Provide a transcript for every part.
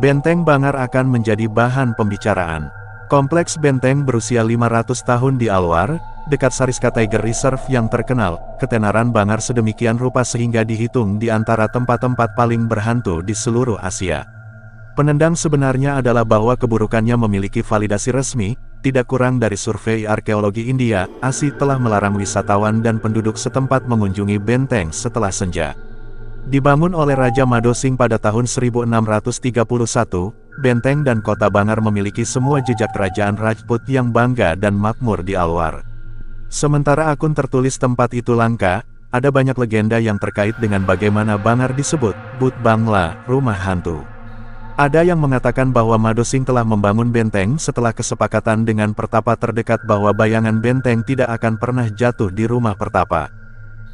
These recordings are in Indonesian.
Benteng Bangar akan menjadi bahan pembicaraan. Kompleks benteng berusia 500 tahun di Alwar, dekat Sariska Tiger Reserve yang terkenal, ketenaran Bangar sedemikian rupa sehingga dihitung di antara tempat-tempat paling berhantu di seluruh Asia. Penendang sebenarnya adalah bahwa keburukannya memiliki validasi resmi, tidak kurang dari survei arkeologi India, ASI telah melarang wisatawan dan penduduk setempat mengunjungi benteng setelah senja. Dibangun oleh Raja Madosing pada tahun 1631, benteng dan kota Bangar memiliki semua jejak kerajaan Rajput yang bangga dan makmur di Alwar. Sementara akun tertulis tempat itu langka, ada banyak legenda yang terkait dengan bagaimana Bangar disebut, But Bangla, rumah hantu. Ada yang mengatakan bahwa Madosing telah membangun benteng setelah kesepakatan dengan pertapa terdekat bahwa bayangan benteng tidak akan pernah jatuh di rumah pertapa.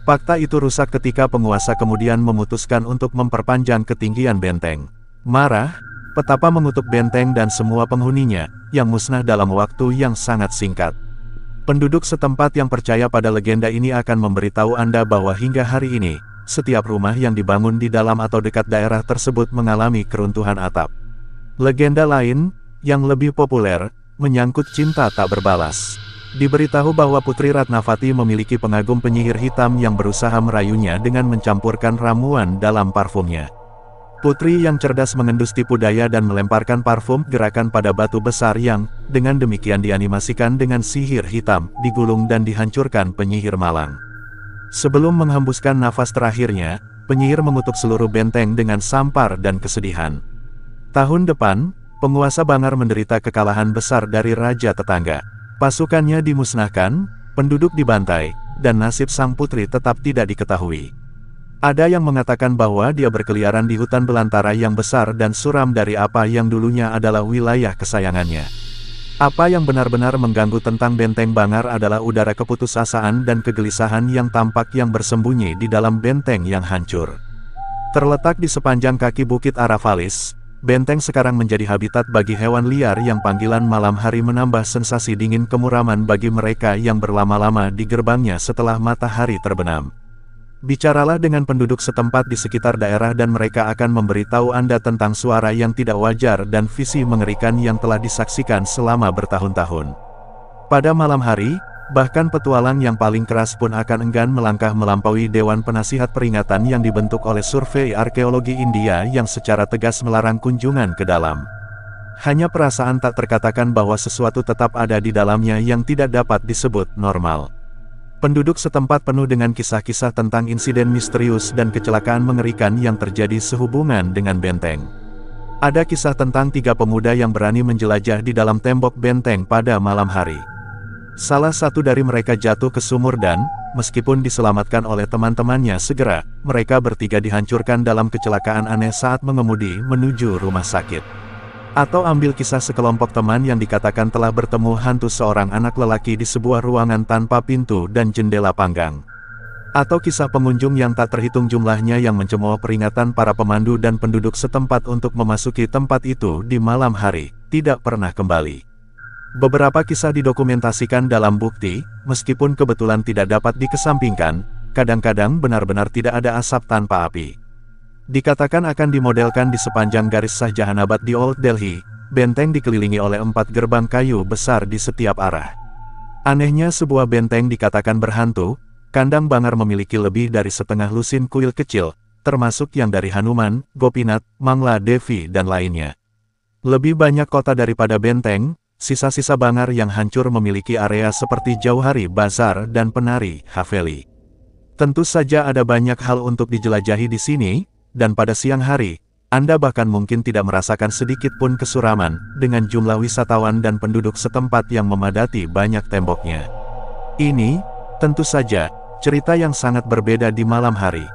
Fakta itu rusak ketika penguasa kemudian memutuskan untuk memperpanjang ketinggian benteng. Marah, petapa mengutuk benteng dan semua penghuninya, yang musnah dalam waktu yang sangat singkat. Penduduk setempat yang percaya pada legenda ini akan memberitahu Anda bahwa hingga hari ini, setiap rumah yang dibangun di dalam atau dekat daerah tersebut mengalami keruntuhan atap. Legenda lain, yang lebih populer, menyangkut cinta tak berbalas. Diberitahu bahwa Putri Ratnavati memiliki pengagum penyihir hitam yang berusaha merayunya dengan mencampurkan ramuan dalam parfumnya. Putri yang cerdas mengendus tipu daya dan melemparkan parfum gerakan pada batu besar yang, dengan demikian dianimasikan dengan sihir hitam, digulung dan dihancurkan penyihir malang. Sebelum menghembuskan nafas terakhirnya, penyihir mengutuk seluruh benteng dengan sampar dan kesedihan. Tahun depan, penguasa Bangar menderita kekalahan besar dari raja tetangga. Pasukannya dimusnahkan, penduduk dibantai, dan nasib sang putri tetap tidak diketahui. Ada yang mengatakan bahwa dia berkeliaran di hutan belantara yang besar dan suram dari apa yang dulunya adalah wilayah kesayangannya. Apa yang benar-benar mengganggu tentang benteng Bangar adalah udara keputusasaan dan kegelisahan yang tampak yang bersembunyi di dalam benteng yang hancur. Terletak di sepanjang kaki Bukit Arafalis, benteng sekarang menjadi habitat bagi hewan liar yang panggilan malam hari menambah sensasi dingin kemuraman bagi mereka yang berlama-lama di gerbangnya setelah matahari terbenam. Bicaralah dengan penduduk setempat di sekitar daerah dan mereka akan memberitahu Anda tentang suara yang tidak wajar dan visi mengerikan yang telah disaksikan selama bertahun-tahun. Pada malam hari, Bahkan petualang yang paling keras pun akan enggan melangkah melampaui Dewan Penasihat Peringatan yang dibentuk oleh Survei Arkeologi India yang secara tegas melarang kunjungan ke dalam. Hanya perasaan tak terkatakan bahwa sesuatu tetap ada di dalamnya yang tidak dapat disebut normal. Penduduk setempat penuh dengan kisah-kisah tentang insiden misterius dan kecelakaan mengerikan yang terjadi sehubungan dengan benteng. Ada kisah tentang tiga pemuda yang berani menjelajah di dalam tembok benteng pada malam hari. Salah satu dari mereka jatuh ke sumur dan, meskipun diselamatkan oleh teman-temannya segera, mereka bertiga dihancurkan dalam kecelakaan aneh saat mengemudi menuju rumah sakit. Atau ambil kisah sekelompok teman yang dikatakan telah bertemu hantu seorang anak lelaki di sebuah ruangan tanpa pintu dan jendela panggang. Atau kisah pengunjung yang tak terhitung jumlahnya yang mencemooh peringatan para pemandu dan penduduk setempat untuk memasuki tempat itu di malam hari, tidak pernah kembali. Beberapa kisah didokumentasikan dalam bukti, meskipun kebetulan tidak dapat dikesampingkan, kadang-kadang benar-benar tidak ada asap tanpa api. Dikatakan akan dimodelkan di sepanjang garis Shah Jahanabad di Old Delhi, benteng dikelilingi oleh empat gerbang kayu besar di setiap arah. Anehnya sebuah benteng dikatakan berhantu, kandang bangar memiliki lebih dari setengah lusin kuil kecil, termasuk yang dari Hanuman, Gopinath, Mangla Devi dan lainnya. Lebih banyak kota daripada benteng, Sisa-sisa bangar yang hancur memiliki area seperti Jauhari Bazar dan Penari Haveli. Tentu saja ada banyak hal untuk dijelajahi di sini, dan pada siang hari, Anda bahkan mungkin tidak merasakan sedikit pun kesuraman dengan jumlah wisatawan dan penduduk setempat yang memadati banyak temboknya. Ini, tentu saja, cerita yang sangat berbeda di malam hari.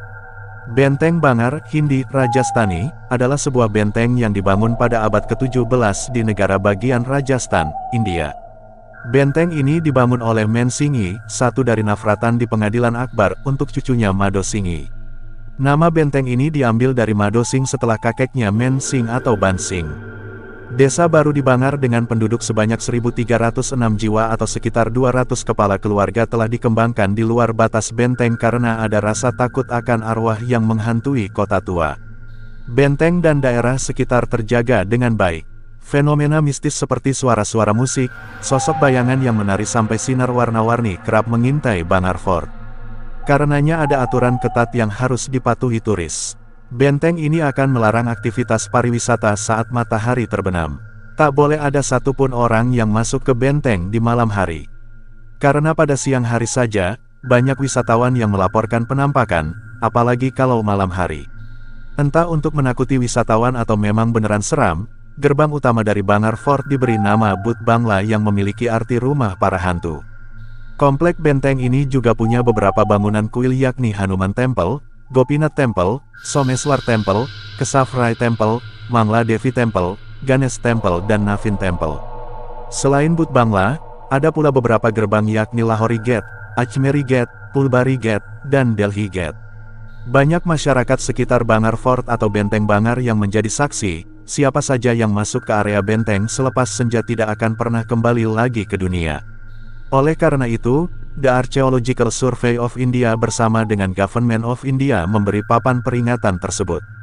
Benteng Bangar, Hindi, Rajasthani, adalah sebuah benteng yang dibangun pada abad ke-17 di negara bagian Rajasthan, India. Benteng ini dibangun oleh Men satu dari Nafratan di pengadilan Akbar, untuk cucunya Madosingi. Nama benteng ini diambil dari Madosing setelah kakeknya Men atau Bansing. Desa baru di Bangar dengan penduduk sebanyak 1.306 jiwa atau sekitar 200 kepala keluarga telah dikembangkan di luar batas benteng karena ada rasa takut akan arwah yang menghantui kota tua. Benteng dan daerah sekitar terjaga dengan baik. Fenomena mistis seperti suara-suara musik, sosok bayangan yang menari sampai sinar warna-warni kerap mengintai Bangar Fort. Karenanya ada aturan ketat yang harus dipatuhi turis. Benteng ini akan melarang aktivitas pariwisata saat matahari terbenam. Tak boleh ada satupun orang yang masuk ke benteng di malam hari. Karena pada siang hari saja, banyak wisatawan yang melaporkan penampakan, apalagi kalau malam hari. Entah untuk menakuti wisatawan atau memang beneran seram, gerbang utama dari Bangar Fort diberi nama But Bangla yang memiliki arti rumah para hantu. Komplek benteng ini juga punya beberapa bangunan kuil yakni Hanuman Temple, Gopinath Temple, Someswar Temple, Kesafrai Temple, Mangla Devi Temple, Ganesh Temple dan Navin Temple. Selain But Bangla, ada pula beberapa gerbang yakni Lahori Gate, Ajmeri Gate, Pulbari Gate, dan Delhi Gate. Banyak masyarakat sekitar Bangar Fort atau Benteng Bangar yang menjadi saksi, siapa saja yang masuk ke area benteng selepas senja tidak akan pernah kembali lagi ke dunia. Oleh karena itu, The Archaeological Survey of India bersama dengan Government of India memberi papan peringatan tersebut.